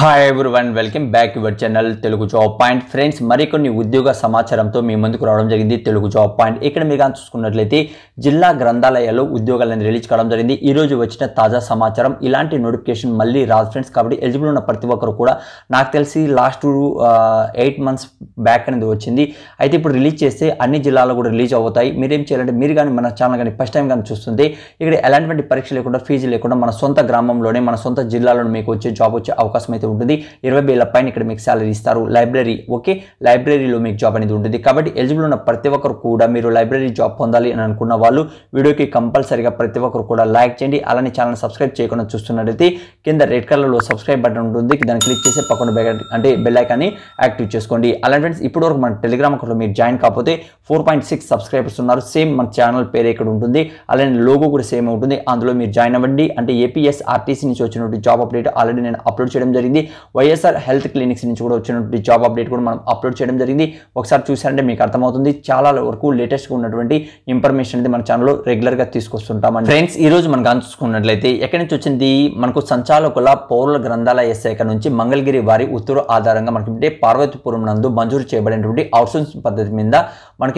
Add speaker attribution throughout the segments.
Speaker 1: hi one welcome back your channel Telugu job point friends మరికొన్ని ఉద్యోగ సమాచారంతో మీ ముందుకు రావడం జరిగింది తెలుగు జాబ్ పాయింట్ ఇక్కడ మీరు కానీ చూసుకున్నట్లయితే జిల్లా గ్రంథాలయాల్లో ఉద్యోగాలను రిలీజ్ కావడం జరిగింది ఈరోజు వచ్చిన తాజా సమాచారం ఇలాంటి నోటిఫికేషన్ మళ్ళీ రాదు ఫ్రెండ్స్ కాబట్టి ఎలిజిబుల్ ఉన్న ప్రతి ఒక్కరు కూడా నాకు తెలిసి లాస్ట్ ఎయిట్ మంత్స్ బ్యాక్ అనేది వచ్చింది అయితే ఇప్పుడు రిలీజ్ చేస్తే అన్ని జిల్లాలో కూడా రిలీజ్ అవుతాయి మీరేం చేయాలంటే మీరు కానీ మన ఛానల్ కానీ ఫస్ట్ టైం కానీ చూస్తుంది ఇక్కడ ఎలాంటి పరీక్ష లేకుండా ఫీజు లేకుండా మన సొంత గ్రామంలోనే మన సొంత జిల్లాలోనే మీకు వచ్చే జాబ్ వచ్చే అవకాశం అయితే ఉంటుంది ఇరవై వేల పైన ఇక్కడ మీకు శాలరీ ఇస్తారు లైబ్రరీ ఓకే లైబ్రరీలో మీకు జాబ్ అనేది ఉంటుంది కాబట్టి ఎలిజిబుల్ ఉన్న ప్రతి ఒక్కరు కూడా మీరు లైబ్రరీ జాబ్ పొందాలి అని అనుకున్న వాళ్ళు వీడియోకి కంపల్సరీగా ప్రతి ఒక్కరు కూడా లైక్ చేయండి అలానే ఛానల్ సబ్స్క్రైబ్ చేయకుండా చూస్తున్నట్లయితే కింద రెడ్ కలర్లో సబ్స్క్రైబ్ బటన్ ఉంటుంది దాన్ని క్లిక్ చేసి పక్కన అంటే బెల్లైకాన్ని యాక్టివ్ చేసుకోండి అలాంటి ఫ్రెండ్స్ వరకు మన టెలిగ్రామ్ అక్కడ మీరు జాయిన్ కాకపోతే ఫోర్ పాయింట్ సిక్స్ సబ్స్క్రైబర్స్ ఉన్నారు సేమ్ మన ఛానల్ పేరు ఇక్కడ ఉంటుంది అలానే లోగో కూడా సేమ్ ఉంటుంది అందులో మీరు జాయిన్ అవ్వండి అంటే ఏపీఎస్ ఆర్టీసీ నుంచి వచ్చినటువంటి జాబ్ అప్డేట్ ఆల్రెడీ నేను అప్లోడ్ చేయడం జరిగింది జరిగింది వైఎస్ఆర్ హెల్త్ క్లినిక్స్ నుంచి కూడా వచ్చినటువంటి జాబ్ అప్డేట్ కూడా మనం అప్లోడ్ చేయడం జరిగింది ఒకసారి చూసారంటే మీకు అర్థమవుతుంది చాలా వరకు లేటెస్ట్గా ఉన్నటువంటి ఇన్ఫర్మేషన్ అనేది మన ఛానల్లో రెగ్యులర్గా తీసుకొస్తుంటామండి ఫ్రెండ్స్ ఈ రోజు మనం చూసుకున్నట్లయితే ఎక్కడి నుంచి వచ్చింది మనకు సంచాలకుల పౌరుల గ్రంథాలయ శాఖ నుంచి మంగళగిరి వారి ఉత్తర్వు ఆధారంగా మనకి పార్వతీపురం నందు మంజూరు చేయబడినటువంటి అవుట్సోర్సింగ్ పద్ధతి మీద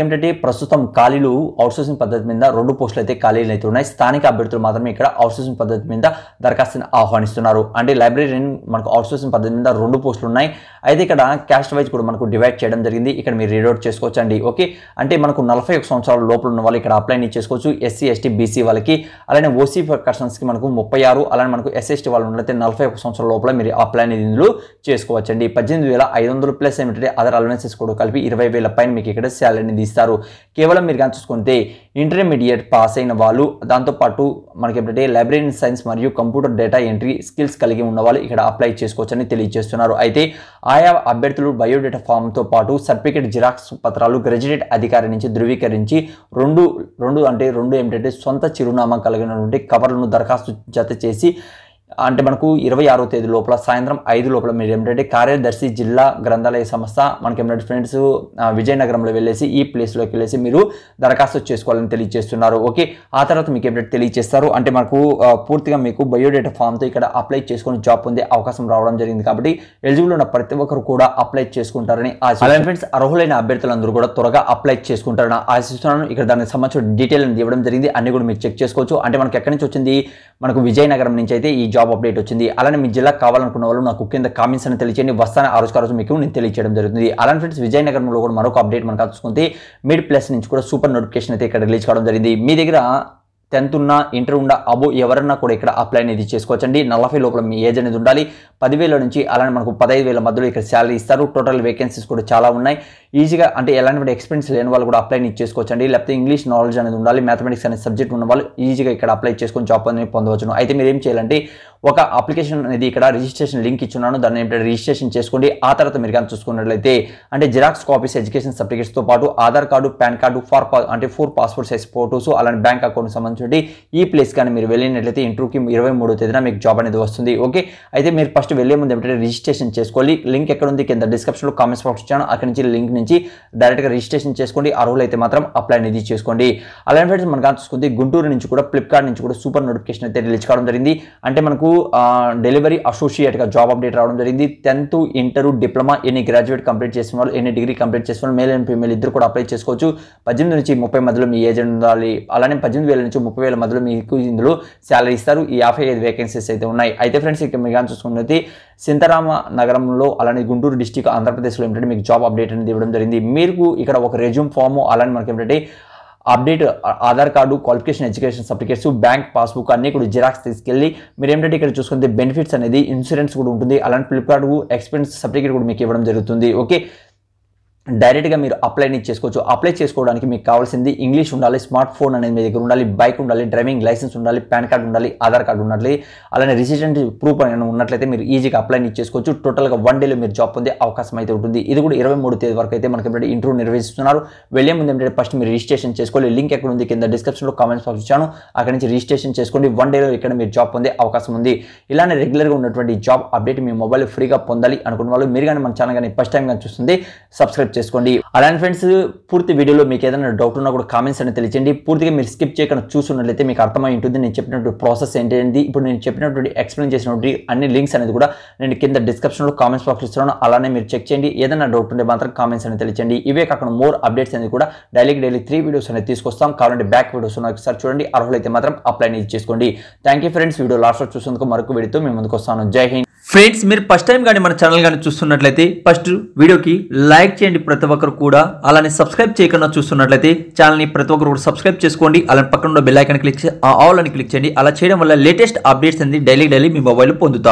Speaker 1: ఏంటంటే ప్రస్తుతం ఖాళీలు అవుట్సోర్సింగ్ పద్ధతి మీద రెండు పోస్టులు అయితే ఖాళీలు అయితే ఉన్నాయి స్థానిక అభ్యర్థులు మాత్రమే ఇక్కడ అవుట్సోర్సింగ్ పద్ధతి మీద దరఖాస్తుని ఆహ్వానిస్తున్నారు అంటే లైబ్రరీని మనకు అవుట్ వచ్చిన పద్దెనిమిది రెండు పోస్టులు ఉన్నాయి అయితే ఇక్కడ క్యాస్ట్ వైజ్ కూడా మనకు డివైడ్ చేయడం జరిగింది ఇక్కడ మీరు రీడౌట్ చేసుకోవచ్చు అండి ఓకే అంటే మనకు నలభై ఒక సంవత్సరాల లోపల ఉన్న వాళ్ళు ఇక్కడ అప్లై చేసుకోవచ్చు ఎస్సీ ఎస్టీ బీసీ వాళ్ళకి అలానే ఓసీ పర్సన్స్కి మనకు ముప్పై ఆరు అలానే మనకు ఎస్ఎస్టీ వాళ్ళు ఉన్నట్లయితే నలభై ఒక సంవత్సరాల లోపల మీరు అప్లై అనేది ఇందులో చేసుకోవచ్చండి పద్దెనిమిది వేల ఐదు వందలు ప్లస్ ఏమిటంటే అదర్ అలవెన్సెస్ కూడా కలిపి ఇరవై వేల పైన మీకు ఇక్కడ శాలరీ అనేది ఇస్తారు కేవలం మీరు కానీ చూసుకుంటే ఇంటర్మీడియట్ పాస్ అయిన వాళ్ళు దాంతోపాటు మనకి ఏమిటంటే లైబ్రరీ సైన్స్ మరియు కంప్యూటర్ డేటా ఎంట్రీ స్కిల్స్ కలిగి ఉన్న వాళ్ళు ఇక్కడ అప్లై చేసుకోవచ్చు చేసుకోవచ్చని తెలియజేస్తున్నారు అయితే ఆయా అభ్యర్థులు బయోడేటా ఫామ్తో పాటు సర్టిఫికేట్ జిరాక్స్ పత్రాలు గ్రాడ్యుయేట్ అధికారి నుంచి ధృవీకరించి రెండు రెండు అంటే రెండు ఏమిటంటే సొంత చిరునామా కలిగినటువంటి కవర్లను దరఖాస్తు జత చేసి అంటే మనకు ఇరవై ఆరో తేదీ లోపల సాయంత్రం ఐదు లోపల మీరు ఏమిటంటే కార్యదర్శి జిల్లా గ్రంథాలయ సంస్థ మనకి ఏమిటంటే ఫ్రెండ్స్ విజయనగరంలో వెళ్ళేసి ఈ ప్లేస్లోకి వెళ్ళేసి మీరు దరఖాస్తు చేసుకోవాలని తెలియజేస్తున్నారు ఓకే ఆ తర్వాత మీకు ఏమిటంటే తెలియజేస్తారు అంటే మనకు పూర్తిగా మీకు బయోడేటా ఫామ్తో ఇక్కడ అప్లై చేసుకుని జాబ్ పొందే అవకాశం రావడం జరిగింది కాబట్టి ఎలిజిబుల్ ఉన్న ప్రతి ఒక్కరు కూడా అప్లై చేసుకుంటారని ఆశిస్తున్నాను ఫ్రెండ్స్ అర్హులైన అభ్యర్థులందరూ కూడా త్వరగా అప్లై చేసుకుంటారని ఆశిస్తున్నాను ఇక్కడ దానికి సంబంధించిన డీటెయిల్ ఇవ్వడం జరిగింది అన్ని కూడా మీరు చెక్ చేసుకోవచ్చు అంటే మనకి ఎక్కడి నుంచి వచ్చింది మనకు విజయనగరం నుంచి అయితే ఈ జాబ్ జాబ్ అప్డేట్ వచ్చింది అలానే మీ జిల్లా కావాలనుకున్న వాళ్ళు నాకు కింద కామెంట్స్ అని తెలియజేయండి వస్తాను ఆ రోజు రోజు మీకు నేను తెలియజేయడం జరుగుతుంది అలానే ఫ్రెండ్స్ విజయనగరంలో కూడా మరొక అప్డేట్ మనం కలుసుకుంది మిడ్ ప్లస్ నుంచి కూడా సూపర్ నోటిఫికేషన్ అయితే ఇక్కడ రిలీజ్ కావడం జరిగింది మీ దగ్గర టెన్త్ ఉన్నా ఇంటర్ ఉన్నా అబో ఎవరన్నా కూడా ఇక్కడ అప్లై అనేది చేసుకోవచ్చండి నలభై లోపల మీ ఏజ్ అనేది ఉండాలి పదివేల నుంచి అలానే మనకు పదహైదు వేల మధ్యలో ఇక్కడ శాలరీ ఇస్తారు టోటల్ వేకెన్సీస్ కూడా చాలా ఉన్నాయి ఈజీగా అంటే ఎలాంటి ఎక్స్పీరియన్స్ లేని వాళ్ళు కూడా అప్లైని చేసుకోవచ్చండి లేకపోతే ఇంగ్లీష్ నాలెడ్జ్ అనేది ఉండాలి మ్యాథమెటిక్స్ అనే సబ్జెక్ట్ ఉన్న వాళ్ళు ఈజీగా ఇక్కడ అప్లై చేసుకొని జాబ్ అనేది పొందవచ్చును అయితే మీరు ఏం చేయాలంటే ఒక అప్లికేషన్ అనేది ఇక్కడ రిజిస్ట్రేషన్ లింక్ ఇచ్చున్నాను దాన్ని ఏంటంటే రిజిస్ట్రేషన్ చేసుకోండి ఆ తర్వాత మీరు కానీ చూసుకున్నట్లయితే అంటే జిరాక్స్ కాపీస్ ఎడ్యుకేషన్ సర్టిఫికేట్స్తో పాటు Aadhaar card PAN card for అంటే ఫోర్ పాస్పోర్ట్ సైజ్ ఫోటోస్ అలాంటి బ్యాంక్ అకౌంట్ సంబంధించి ఈ ప్లేస్ కానీ మీరు వెళ్ళినట్లయితే ఇంటర్వ్యూకి ఇరవై మూడో తేదీన మీకు జాబ్ అనేది వస్తుంది ఓకే అయితే మీరు ఫస్ట్ వెళ్ళే ముందు ఏమిటంటే రిజిస్ట్రేషన్ చేసుకోవాలి లింక్ ఎక్కడ ఉంది కింద డిస్క్రిప్షన్లో కామెంట్స్ బాక్స్ ఇచ్చాను అక్కడి నుంచి లింక్ నుంచి డైరెక్ట్గా రిజిస్ట్రేషన్ చేసుకోండి అర్హులు అయితే మాత్రం అప్లై అనేది చేసుకోండి అలాంటి ఫ్రెండ్స్ మనకు చూసుకుంది గుంటూరు నుంచి కూడా ఫ్లిప్కార్ట్ నుంచి కూడా సూపర్ నోటిఫికేషన్ అయితే రిలీజ్ కావడం జరిగింది అంటే మనకు డెలివరీ అసోసియేట్గా జాబ్ అప్డేట్ రావడం జరిగింది టెన్త్ ఇంటర్ డిప్లొమా ఎన్ని గ్రాడ్యుయేట్ కంప్లీట్ చేసిన వాళ్ళు ఎన్ని డిగ్రీ కంప్లీట్ చేసిన వాళ్ళు మేల్ అండ్ ఫీమేల్ ఇద్దరు కూడా అప్లై చేసుకోవచ్చు పద్దెనిమిది నుంచి ముప్పై మధ్యలో మీ ఏజ్ ఉండాలి అలానే పద్దెనిమిది వేల నుంచి ముప్పై వేల మధ్యలో మీకు ఇందులో శాలరీ ఇస్తారు ఈ యాభై ఐదు వేకెన్సీస్ అయితే ఉన్నాయి అయితే ఫ్రెండ్స్ ఇక్కడ మీకు చూసుకున్నది సింతరామ నగరంలో అలానే గుంటూరు డిస్టిక్ ఆంధ్రప్రదేశ్లో ఏమిటంటే మీకు జాబ్ అప్డేట్ అనేది ఇవ్వడం జరిగింది మీకు ఇక్కడ ఒక రెజ్యూమ్ ఫామ్ అలానే మనకి ఏమిటంటే update Aadhaar card qualification education certificates bank passbook అన్ని కూడా జిరాక్స్ తీసుకెళ్ళి మీరు ఏంటంటే ఇక్కడ చూసుకుంటే బెనిఫిట్స్ అనేది ఇన్సూరెన్స్ కూడా ఉంటుంది అలాంటి ఫ్లిప్కార్ట్ ఎక్స్పెన్స్ సర్టిఫికేట్ కూడా మీకు ఇవ్వడం జరుగుతుంది ఓకే డైరెక్ట్గా మీరు అప్లైని చేసుకోవచ్చు అప్లై చేసుకోవడానికి మీకు కావాల్సింది ఇంగ్లీష్ ఉండాలి స్మార్ట్ ఫోన్ అనేది మీ దగ్గర ఉండాలి బైక్ ఉండాలి డ్రైవింగ్ లైసెన్స్ ఉండాలి పాన్ కార్డ్ ఉండాలి ఆధార్ కార్డు ఉండాలి అలానే రెసిడెంట్ ప్రూఫ్ అనేది ఉన్నట్లయితే మీరు ఈజీగా అప్లైని చేసుకోవచ్చు టోటల్గా వన్ డేలో మీరు జాబ్ పొందే అవకాశం అయితే ఉంటుంది ఇది కూడా ఇరవై మూడు తేదీ వరకు అయితే మనకి ఏంటంటే ఇంటర్వ్యూ నిర్వహిస్తున్నారు వెళ్ళే ముందు ఏంటంటే ఫస్ట్ మీరు రిజిస్ట్రేషన్ చేసుకోవాలి లింక్ ఎక్కడ ఉంది కింద డిస్క్రిప్షన్లో కామెంట్స్ బాక్స్ ఇచ్చాను అక్కడ నుంచి రిజిస్ట్రేషన్ చేసుకోండి వన్ డేలో ఇక్కడ మీరు జాబ్ పొందే అవకాశం ఉంది ఇలానే రెగ్యులర్గా ఉన్నటువంటి జాబ్ అప్డేట్ మీ మొబైల్ ఫ్రీగా పొందాలి అనుకున్న వాళ్ళు మీరు కానీ మన ఛానల్ కానీ ఫస్ట్ టైం కానీ చూస్తుంది సబ్స్క్రైబ్ సబ్స్క్రైబ్ చేసుకోండి అలానే ఫ్రెండ్స్ పూర్తి వీడియోలో మీకు ఏదైనా డౌట్ ఉన్నా కూడా కామెంట్స్ అని తెలియజేయండి పూర్తిగా మీరు స్కిప్ చేయకుండా చూసినట్లయితే మీకు అర్థమై ఉంటుంది నేను చెప్పినటువంటి ప్రాసెస్ ఏంటి ఇప్పుడు నేను చెప్పినటువంటి ఎక్స్ప్లెయిన్ చేసినటువంటి అన్ని లింక్స్ అనేది కూడా నేను కింద డిస్క్రిప్షన్లో కామెంట్స్ బాక్స్ ఇస్తున్నాను అలానే మీరు చెక్ చేయండి ఏదైనా డౌట్ ఉంటే మాత్రం కామెంట్స్ అనేది తెలియజేయండి ఇవే కాకుండా మోర్ అప్డేట్స్ అనేది కూడా డైలీ డైలీ త్రీ వీడియోస్ అనేది తీసుకొస్తాం కావాలంటే బ్యాక్ వీడియోస్ ఉన్న ఒకసారి చూడండి అర్హులైతే మాత్రం అప్లై చేసుకోండి thank you friends video last చూసినందుకు మరొక వీడియోతో మేము ముందుకు వస్తాను జై హింద్ ఫ్రెండ్స్ మీరు ఫస్ట్ టైం కానీ మన ఛానల్ కానీ చూస్తున్నట్లయితే ఫస్ట్ వీడియోకి లైక్ చేయండి ప్రతి ఒక్కరు కూడా అలానే సబ్స్క్రైబ్ చేయకుండా చూస్తున్నట్లయితే ఛానల్ని ప్రతి ఒక్కరు కూడా సబ్స్క్రైబ్ చేసుకోండి అలానే పక్కన బెల్ ఐకాన్ క్లిక్ ఆల్ అని క్లిక్ చేయండి అలా చేయడం వల్ల లేటెస్ట్ అప్డేట్స్ అనేది డైలీ డైలీ మీ మొబైల్ పొందుతారు